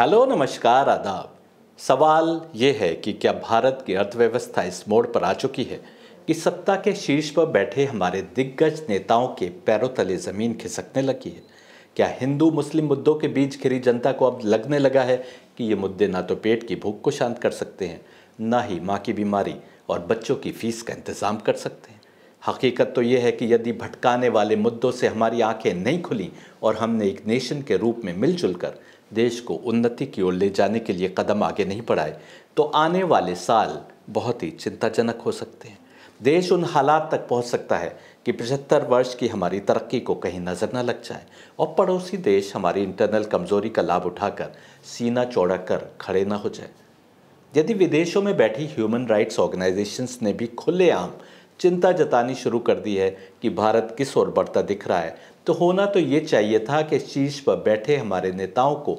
Hello नमस्कार आदाब सवाल ये है कि क्या भारत की अर्थव्यवस्था इस मोड़ पर आ चुकी है कि सत्ता के शीर्ष पर बैठे हमारे दिग्गज नेताओं के पैरों तले ज़मीन खिसकने लगी है क्या हिंदू मुस्लिम मुद्दों के बीच घिरी जनता को अब लगने लगा है कि ये मुद्दे ना तो पेट की भूख को शांत कर सकते हैं ना ही माँ की बीमारी और बच्चों की फीस का इंतज़ाम कर सकते हैं हकीकत तो ये है कि यदि भटकाने वाले मुद्दों से हमारी आंखें नहीं खुली और हमने एक नेशन के रूप में मिलजुल कर देश को उन्नति की ओर ले जाने के लिए कदम आगे नहीं बढ़ाए तो आने वाले साल बहुत ही चिंताजनक हो सकते हैं देश उन हालात तक पहुंच सकता है कि पचहत्तर वर्ष की हमारी तरक्की को कहीं नज़र न लग जाए और पड़ोसी देश हमारी इंटरनल कमजोरी का लाभ उठाकर सीना चौड़ा कर खड़े न हो जाए यदि विदेशों में बैठी ह्यूमन राइट्स ऑर्गेनाइजेशंस ने भी खुलेआम चिंता जतानी शुरू कर दी है कि भारत किस ओर बढ़ता दिख रहा है तो होना तो ये चाहिए था कि इस चीज़ पर बैठे हमारे नेताओं को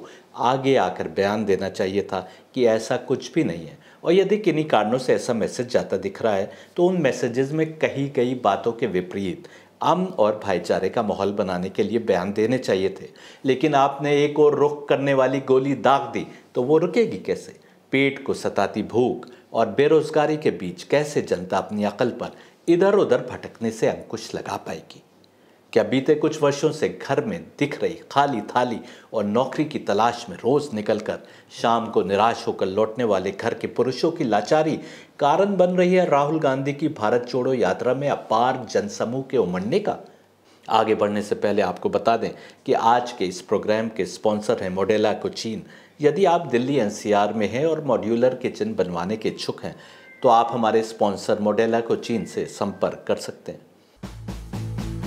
आगे आकर बयान देना चाहिए था कि ऐसा कुछ भी नहीं है और यदि किन्हीं कारणों से ऐसा मैसेज जाता दिख रहा है तो उन मैसेजेस में कही गई बातों के विपरीत अम और भाईचारे का माहौल बनाने के लिए बयान देने चाहिए थे लेकिन आपने एक और रुख करने वाली गोली दाग दी तो वो रुकेगी कैसे पेट को सताती भूख और बेरोजगारी के बीच कैसे जनता अपनी अकल पर इधर उधर भटकने से अंकुश लगा पाएगी क्या बीते कुछ वर्षों से घर में दिख रही खाली थाली और नौकरी की तलाश में रोज़ निकलकर शाम को निराश होकर लौटने वाले घर के पुरुषों की लाचारी कारण बन रही है राहुल गांधी की भारत छोड़ो यात्रा में अपार जनसमूह के उमड़ने का आगे बढ़ने से पहले आपको बता दें कि आज के इस प्रोग्राम के स्पॉन्सर हैं मोडेला चीन यदि आप दिल्ली एनसीआर में हैं और मॉड्यूलर किचन बनवाने के इच्छुक हैं तो आप हमारे स्पॉन्सर मोडेला चीन से संपर्क कर सकते हैं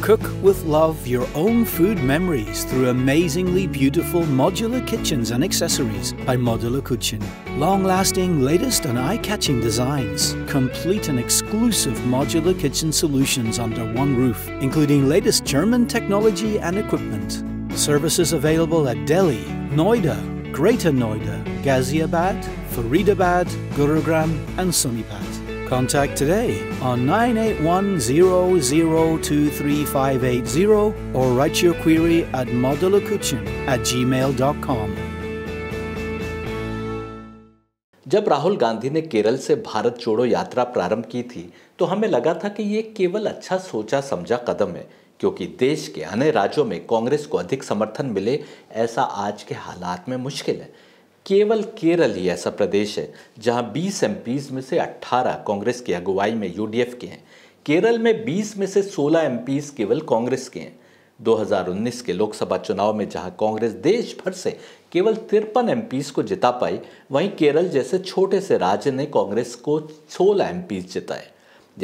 Cook with love your own food memories through amazingly beautiful modular kitchens and accessories by Modular Kitchen. Long-lasting, latest and eye-catching designs. Complete and exclusive modular kitchen solutions under one roof, including latest German technology and equipment. Services available at Delhi, Noida, Greater Noida, Ghaziabad, Faridabad, Gurugram and Sonipat. Contact today on 981002358 or write your query at modulakuchin at gmail.com. जब राहुल गांधी ने केरल से भारत जोड़ो यात्रा प्रारंभ की थी तो हमें लगा था कि ये केवल अच्छा सोचा समझा कदम है क्योंकि देश के अन्य राज्यों में कांग्रेस को अधिक समर्थन मिले ऐसा आज के हालात में मुश्किल है केवल केरल ही ऐसा प्रदेश है जहां 20 एम में से 18 कांग्रेस की अगुवाई में यूडीएफ के हैं केरल में 20 में से 16 एम केवल कांग्रेस के हैं 2019 के लोकसभा चुनाव में जहां कांग्रेस देश भर से केवल तिरपन एम को जिता पाई वहीं केरल जैसे छोटे से राज्य ने कांग्रेस को सोलह एम जिताए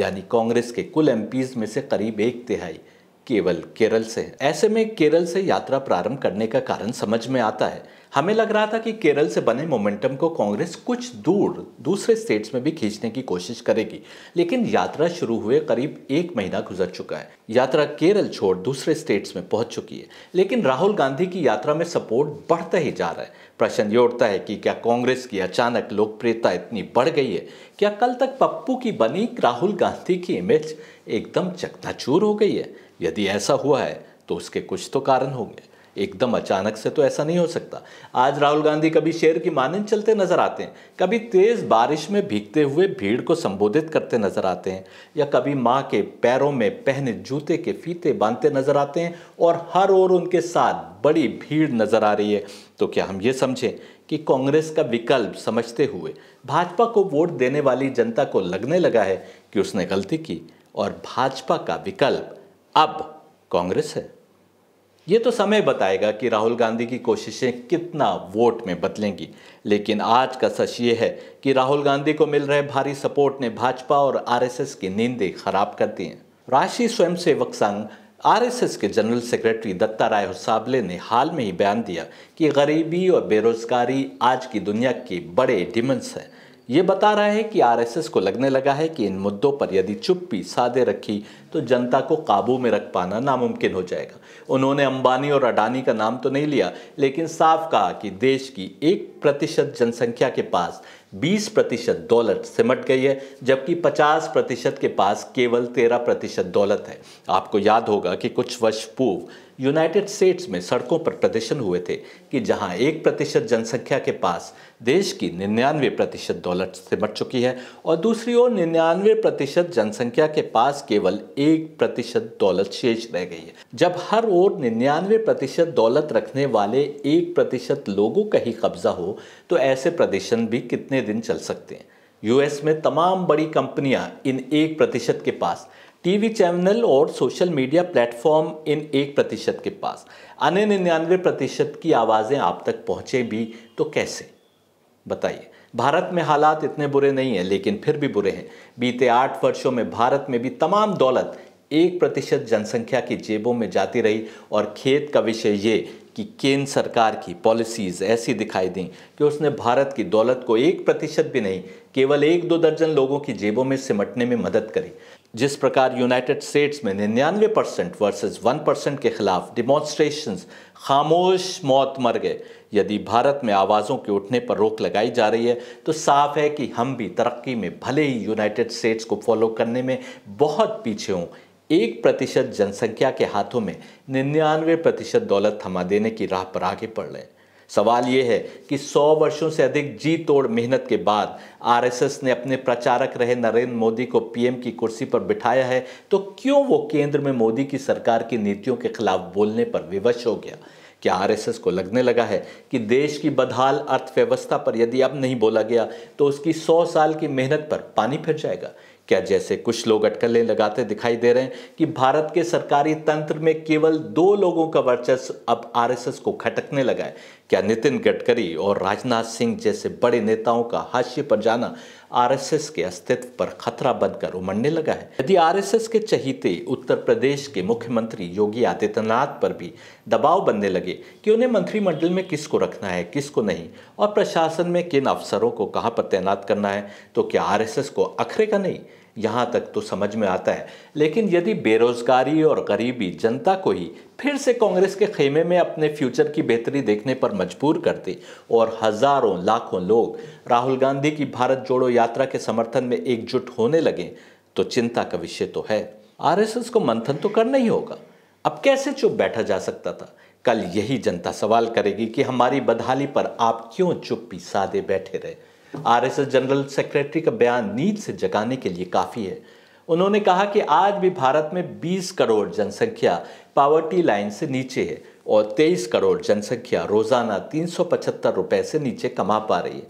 यानी कांग्रेस के कुल एम में से करीब एक तिहाई केवल केरल से ऐसे में केरल से यात्रा प्रारंभ करने का कारण समझ में आता है हमें लग रहा था कि केरल से बने मोमेंटम को कांग्रेस कुछ दूर दूसरे स्टेट्स में भी खींचने की कोशिश करेगी लेकिन यात्रा शुरू हुए करीब एक महीना गुजर चुका है यात्रा केरल छोड़ दूसरे स्टेट्स में पहुंच चुकी है लेकिन राहुल गांधी की यात्रा में सपोर्ट बढ़ता ही जा रहा है प्रश्न ये उठता है कि क्या कांग्रेस की अचानक लोकप्रियता इतनी बढ़ गई है क्या कल तक पप्पू की बनी राहुल गांधी की इमेज एकदम चकनाचूर हो गई है यदि ऐसा हुआ है तो उसके कुछ तो कारण होंगे एकदम अचानक से तो ऐसा नहीं हो सकता आज राहुल गांधी कभी शेर की मानन चलते नजर आते हैं कभी तेज़ बारिश में भीगते हुए भीड़ को संबोधित करते नजर आते हैं या कभी माँ के पैरों में पहने जूते के फीते बांधते नजर आते हैं और हर ओर उनके साथ बड़ी भीड़ नजर आ रही है तो क्या हम ये समझें कि कांग्रेस का विकल्प समझते हुए भाजपा को वोट देने वाली जनता को लगने लगा है कि उसने गलती की और भाजपा का विकल्प अब कांग्रेस है ये तो समय बताएगा कि राहुल गांधी की कोशिशें कितना वोट में बदलेंगी लेकिन आज का सच ये है कि राहुल गांधी को मिल रहे भारी सपोर्ट ने भाजपा और आरएसएस की नींदें खराब कर दी हैं राष्ट्रीय स्वयंसेवक संघ आरएसएस के general secretary Dattatreya Hosabale ने हाल में ही बयान दिया कि गरीबी और बेरोजगारी आज की दुनिया के बड़े डिमंस हैं ये बता रहा है कि आरएसएस को लगने लगा है कि इन मुद्दों पर यदि चुप्पी सादे रखी तो जनता को काबू में रख पाना नामुमकिन हो जाएगा उन्होंने अंबानी और अडानी का नाम तो नहीं लिया लेकिन साफ कहा कि देश की एक प्रतिशत जनसंख्या के पास 20 प्रतिशत दौलत सिमट गई है जबकि 50 प्रतिशत के पास केवल 13 प्रतिशत दौलत है आपको याद होगा कि कुछ वर्ष पूर्व यूनाइटेड स्टेट्स में सड़कों पर प्रदर्शन हुए थे कि जहां एक प्रतिशत जनसंख्या के पास देश की निन्यानवे प्रतिशत दौलत सिमट चुकी है और दूसरी ओर निन्यानवे प्रतिशत जनसंख्या के पास केवल एक प्रतिशत दौलत शेष रह गई है जब हर ओर निन्यानवे प्रतिशत दौलत रखने वाले एक प्रतिशत लोगों का ही कब्जा हो तो ऐसे प्रदर्शन भी कितने दिन चल सकते हैं यूएस में तमाम बड़ी कंपनियां इन एक प्रतिशत के पास टीवी चैनल और सोशल मीडिया प्लेटफॉर्म इन एक प्रतिशत के पास अन्य निन्यानवे प्रतिशत की आवाज़ें आप तक पहुँचे भी तो कैसे बताइए भारत में हालात इतने बुरे नहीं हैं लेकिन फिर भी बुरे हैं बीते आठ वर्षों में भारत में भी तमाम दौलत एक प्रतिशत जनसंख्या की जेबों में जाती रही और खेत का विषय ये कि केंद्र सरकार की पॉलिसीज़ ऐसी दिखाई दी कि उसने भारत की दौलत को एक प्रतिशत भी नहीं केवल एक दो दर्जन लोगों की जेबों में सिमटने में मदद करी जिस प्रकार यूनाइटेड स्टेट्स में निन्यानवे परसेंट वर्सेज वन परसेंट के खिलाफ डिमॉन्स्ट्रेशन खामोश मौत मर गए यदि भारत में आवाज़ों के उठने पर रोक लगाई जा रही है तो साफ है कि हम भी तरक्की में भले ही यूनाइटेड स्टेट्स को फॉलो करने में बहुत पीछे हों एक प्रतिशत जनसंख्या के हाथों में निन्यानवे प्रतिशत दौलत थमा देने की राह पर आगे बढ़ रहे हैं सवाल ये है कि 100 वर्षों से अधिक जी तोड़ मेहनत के बाद आरएसएस ने अपने प्रचारक रहे नरेंद्र मोदी को पीएम की कुर्सी पर बिठाया है तो क्यों वो केंद्र में मोदी की सरकार की नीतियों के खिलाफ बोलने पर विवश हो गया क्या आरएसएस को लगने लगा है कि देश की बदहाल अर्थव्यवस्था पर यदि अब नहीं बोला गया तो उसकी सौ साल की मेहनत पर पानी फिर जाएगा क्या जैसे कुछ लोग अटकलें लगाते दिखाई दे रहे हैं कि भारत के सरकारी तंत्र में केवल दो लोगों का वर्चस्व अब आरएसएस को खटकने लगा है क्या नितिन गडकरी और राजनाथ सिंह जैसे बड़े नेताओं का हाश्य पर जाना आरएसएस के अस्तित्व पर खतरा बनकर उमड़ने लगा है यदि आरएसएस के चहीते उत्तर प्रदेश के मुख्यमंत्री योगी आदित्यनाथ पर भी दबाव बनने लगे कि उन्हें मंत्रिमंडल में किसको रखना है किसको नहीं और प्रशासन में किन अफसरों को कहाँ पर तैनात करना है तो क्या आरएसएस को अखरेगा नहीं यहाँ तक तो समझ में आता है लेकिन यदि बेरोजगारी और गरीबी जनता को ही फिर से कांग्रेस के खेमे में अपने फ्यूचर की बेहतरी देखने पर मजबूर करती और हजारों लाखों लोग राहुल गांधी की भारत जोड़ो यात्रा के समर्थन में एकजुट होने लगे तो चिंता का विषय तो है आरएसएस को मंथन तो करना ही होगा अब कैसे चुप बैठा जा सकता था कल यही जनता सवाल करेगी कि हमारी बदहाली पर आप क्यों चुप्पी सादे बैठे रहे आरएसएस जनरल सेक्रेटरी का बयान नींद से जगाने के लिए काफ़ी है उन्होंने कहा कि आज भी भारत में 20 करोड़ जनसंख्या पावर्टी लाइन से नीचे है और 23 करोड़ जनसंख्या रोजाना तीन रुपए से नीचे कमा पा रही है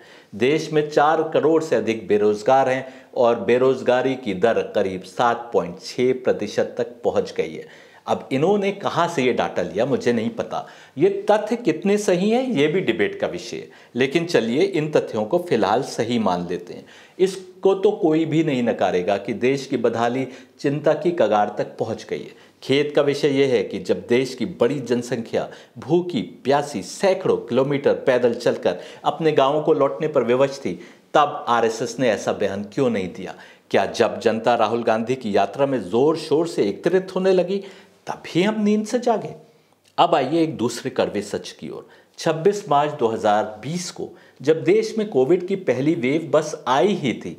देश में 4 करोड़ से अधिक बेरोजगार हैं और बेरोजगारी की दर करीब 7.6 प्रतिशत तक पहुंच गई है अब इन्होंने कहाँ से ये डाटा लिया मुझे नहीं पता ये तथ्य कितने सही हैं ये भी डिबेट का विषय है लेकिन चलिए इन तथ्यों को फिलहाल सही मान लेते हैं इसको तो कोई भी नहीं नकारेगा कि देश की बदहाली चिंता की कगार तक पहुंच गई है खेत का विषय यह है कि जब देश की बड़ी जनसंख्या भूखी प्यासी सैकड़ों किलोमीटर पैदल चलकर अपने गांवों को लौटने पर विवश थी तब आरएसएस ने ऐसा बयान क्यों नहीं दिया क्या जब जनता राहुल गांधी की यात्रा में जोर शोर से एकत्रित होने लगी तभी हम नींद से जागे अब आइए एक दूसरे कड़वे सच की ओर 26 मार्च 2020 को जब देश में कोविड की पहली वेव बस आई ही थी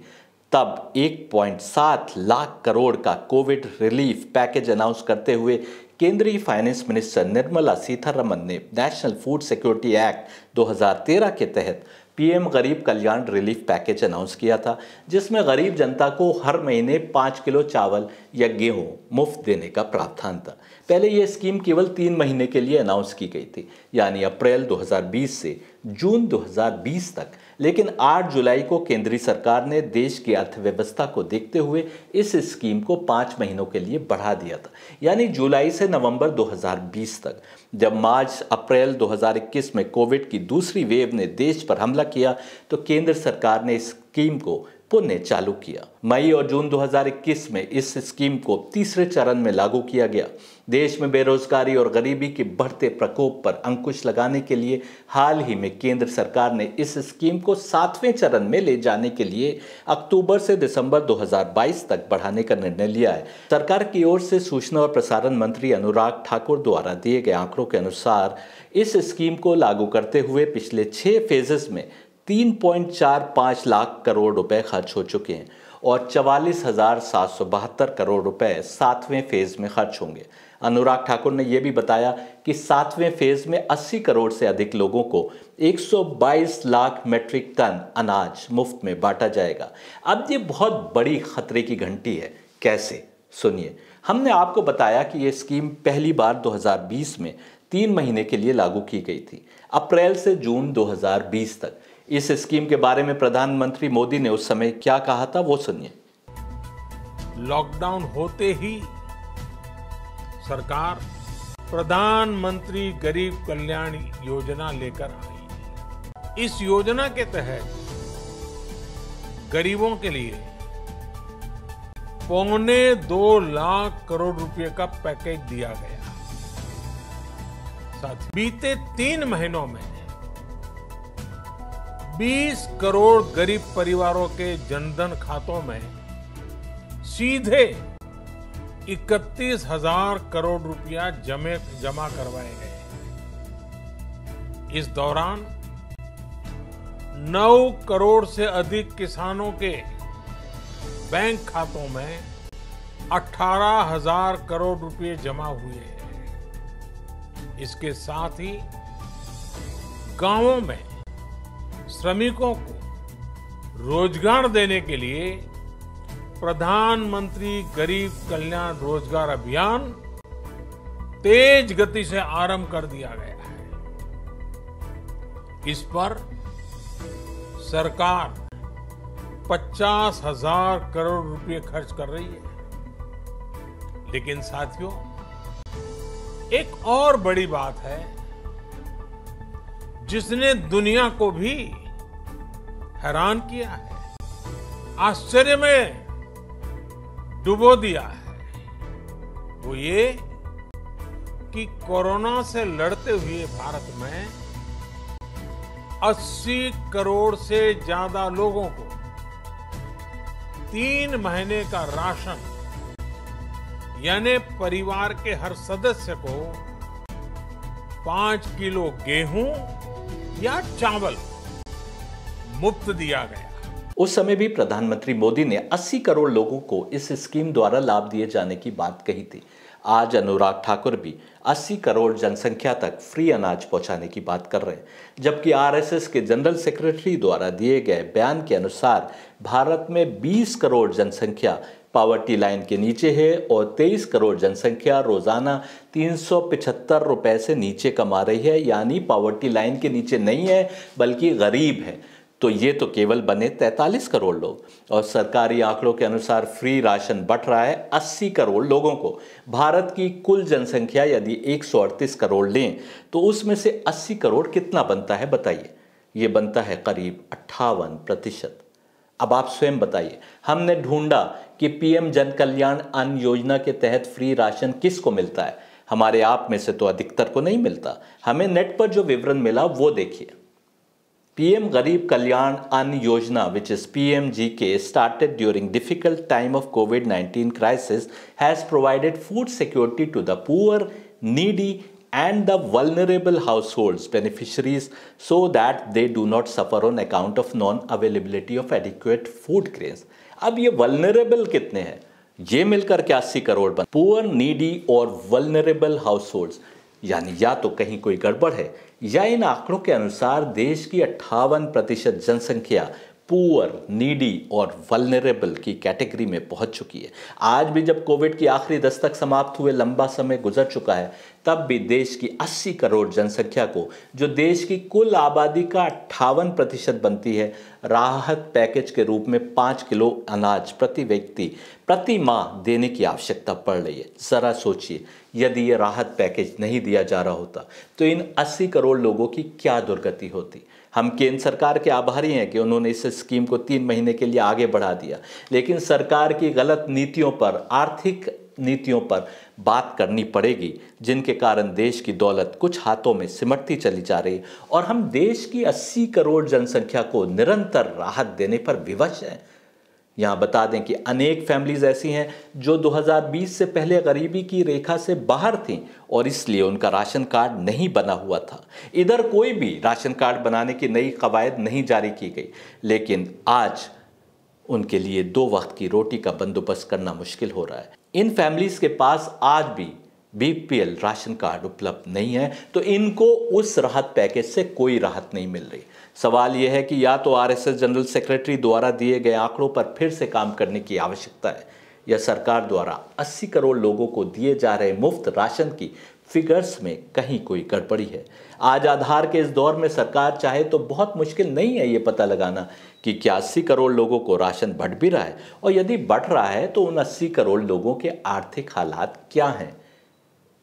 तब 1.7 लाख करोड़ का कोविड रिलीफ पैकेज अनाउंस करते हुए केंद्रीय फाइनेंस मिनिस्टर निर्मला सीतारमन ने नेशनल फूड सिक्योरिटी एक्ट 2013 के तहत पीएम गरीब कल्याण रिलीफ पैकेज अनाउंस किया था जिसमें गरीब जनता को हर महीने पाँच किलो चावल या गेहूँ मुफ्त देने का प्रावधान था पहले ये स्कीम केवल तीन महीने के लिए अनाउंस की गई थी यानी अप्रैल 2020 से जून 2020 तक लेकिन 8 जुलाई को केंद्रीय सरकार ने देश की अर्थव्यवस्था को देखते हुए इस स्कीम को पाँच महीनों के लिए बढ़ा दिया था यानी जुलाई से नवंबर 2020 तक जब मार्च अप्रैल 2021 में कोविड की दूसरी वेव ने देश पर हमला किया तो केंद्र सरकार ने इस स्कीम को पुनः चालू किया मई और जून 2021 में इस स्कीम को तीसरे चरण में लागू किया गया देश में बेरोजगारी और गरीबी के बढ़ते प्रकोप पर अंकुश लगाने के लिए हाल ही में केंद्र सरकार ने इस स्कीम को सातवें चरण में ले जाने के लिए अक्टूबर से दिसंबर 2022 तक बढ़ाने का निर्णय लिया है सरकार की ओर से सूचना और प्रसारण मंत्री अनुराग ठाकुर द्वारा दिए गए आंकड़ों के अनुसार इस स्कीम को लागू करते हुए पिछले छह फेजेस में 3.45 लाख करोड़ रुपए खर्च हो चुके हैं और चवालीस हज़ार सात सौ बहत्तर करोड़ रुपए सातवें फेज़ में खर्च होंगे अनुराग ठाकुर ने यह भी बताया कि सातवें फेज़ में 80 करोड़ से अधिक लोगों को 122 लाख मेट्रिक टन अनाज मुफ्त में बांटा जाएगा अब ये बहुत बड़ी खतरे की घंटी है कैसे सुनिए हमने आपको बताया कि ये स्कीम पहली बार 2020 में तीन महीने के लिए लागू की गई थी अप्रैल से जून 2020 तक इस स्कीम के बारे में प्रधानमंत्री मोदी ने उस समय क्या कहा था वो सुनिए लॉकडाउन होते ही सरकार प्रधानमंत्री गरीब कल्याण योजना लेकर आई इस योजना के तहत गरीबों के लिए पौने दो लाख करोड़ रुपए का पैकेज दिया गया साथ बीते तीन महीनों में 20 करोड़ गरीब परिवारों के जनधन खातों में सीधे इकतीस हजार करोड़ रुपया जमे जमा करवाए गए इस दौरान 9 करोड़ से अधिक किसानों के बैंक खातों में अठारह हजार करोड़ रुपए जमा हुए हैं इसके साथ ही गांवों में श्रमिकों को रोजगार देने के लिए प्रधानमंत्री गरीब कल्याण रोजगार अभियान तेज गति से आरंभ कर दिया गया है इस पर सरकार पचास हजार करोड़ रुपए खर्च कर रही है लेकिन साथियों एक और बड़ी बात है जिसने दुनिया को भी हैरान किया है आश्चर्य में डुबो दिया है वो ये कि कोरोना से लड़ते हुए भारत में 80 करोड़ से ज्यादा लोगों को तीन महीने का राशन यानी परिवार के हर सदस्य को पांच किलो गेहूं या चावल मुफ्त दिया गया उस समय भी प्रधानमंत्री मोदी ने 80 करोड़ लोगों को इस स्कीम द्वारा लाभ दिए जाने की बात कही थी आज अनुराग ठाकुर भी 80 करोड़ जनसंख्या तक फ्री अनाज पहुंचाने की बात कर रहे हैं जबकि आरएसएस के जनरल सेक्रेटरी द्वारा दिए गए बयान के अनुसार भारत में 20 करोड़ जनसंख्या पावर्टी लाइन के नीचे है और 23 करोड़ जनसंख्या रोज़ाना तीन रुपए से नीचे कमा रही है यानी पावर्टी लाइन के नीचे नहीं है बल्कि गरीब है तो ये तो केवल बने 43 करोड़ लोग और सरकारी आंकड़ों के अनुसार फ्री राशन बट रहा है 80 करोड़ लोगों को भारत की कुल जनसंख्या यदि एक करोड़ लें तो उसमें से 80 करोड़ कितना बनता है बताइए ये बनता है करीब अट्ठावन प्रतिशत अब आप स्वयं बताइए हमने ढूंढा कि पीएम जन कल्याण अन्न योजना के तहत फ्री राशन किसको मिलता है हमारे आप में से तो अधिकतर को नहीं मिलता हमें नेट पर जो विवरण मिला वो देखिए PM Garib Kalyan An Yojana, which is PMGK, started during difficult time of COVID-19 crisis, has provided food security to the poor, needy and the vulnerable households beneficiaries so that they do not suffer on account of non-availability of adequate food grains. अब ये vulnerable कितने हैं ये मिलकर के अस्सी करोड़ बन poor needy और वल्नरेबल हाउस होल्ड्स यानी या तो कहीं कोई गड़बड़ है या इन आंकड़ों के अनुसार देश की अट्ठावन प्रतिशत जनसंख्या पुअर नीडी और वलनरेबल की कैटेगरी में पहुंच चुकी है आज भी जब कोविड की आखिरी दस्तक समाप्त हुए लंबा समय गुजर चुका है तब भी देश की 80 करोड़ जनसंख्या को जो देश की कुल आबादी का अट्ठावन प्रतिशत बनती है राहत पैकेज के रूप में पाँच किलो अनाज प्रति व्यक्ति प्रति माह देने की आवश्यकता पड़ रही है ज़रा सोचिए यदि ये राहत पैकेज नहीं दिया जा रहा होता तो इन 80 करोड़ लोगों की क्या दुर्गति होती हम केंद्र सरकार के आभारी हैं कि उन्होंने इस स्कीम को तीन महीने के लिए आगे बढ़ा दिया लेकिन सरकार की गलत नीतियों पर आर्थिक नीतियों पर बात करनी पड़ेगी जिनके कारण देश की दौलत कुछ हाथों में सिमटती चली जा रही और हम देश की 80 करोड़ जनसंख्या को निरंतर राहत देने पर विवश हैं यहाँ बता दें कि अनेक फैमिलीज़ ऐसी हैं जो 2020 से पहले गरीबी की रेखा से बाहर थीं और इसलिए उनका राशन कार्ड नहीं बना हुआ था इधर कोई भी राशन कार्ड बनाने की नई कवायद नहीं जारी की गई लेकिन आज उनके लिए दो वक्त की रोटी का बंदोबस्त करना मुश्किल हो रहा है इन फैमिलीज़ के पास आज भी बी राशन कार्ड उपलब्ध नहीं है तो इनको उस राहत पैकेज से कोई राहत नहीं मिल रही सवाल यह है कि या तो आरएसएस जनरल सेक्रेटरी द्वारा दिए गए आंकड़ों पर फिर से काम करने की आवश्यकता है या सरकार द्वारा 80 करोड़ लोगों को दिए जा रहे मुफ्त राशन की फिगर्स में कहीं कोई गड़बड़ी है आज आधार के इस दौर में सरकार चाहे तो बहुत मुश्किल नहीं है ये पता लगाना कि क्या अस्सी करोड़ लोगों को राशन बढ़ भी रहा है और यदि बढ़ रहा है तो उन अस्सी करोड़ लोगों के आर्थिक हालात क्या हैं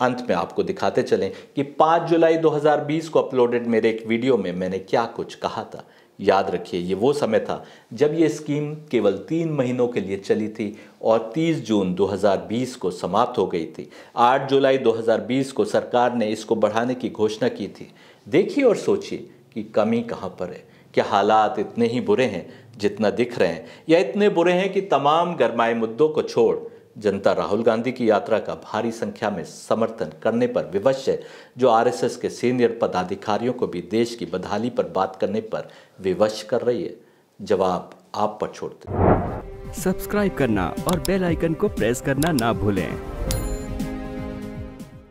अंत में आपको दिखाते चलें कि 5 जुलाई 2020 को अपलोडेड मेरे एक वीडियो में मैंने क्या कुछ कहा था याद रखिए ये वो समय था जब ये स्कीम केवल तीन महीनों के लिए चली थी और 30 जून 2020 को समाप्त हो गई थी 8 जुलाई 2020 को सरकार ने इसको बढ़ाने की घोषणा की थी देखिए और सोचिए कि कमी कहाँ पर है क्या हालात इतने ही बुरे हैं जितना दिख रहे हैं या इतने बुरे हैं कि तमाम गरमाए मुद्दों को छोड़ जनता राहुल गांधी की यात्रा का भारी संख्या में समर्थन करने पर विवश है जो आरएसएस के सीनियर पदाधिकारियों को भी देश की बदहाली पर बात करने पर विवश कर रही है जवाब आप पर छोड़ते सब्सक्राइब करना और बेल आइकन को प्रेस करना ना भूलें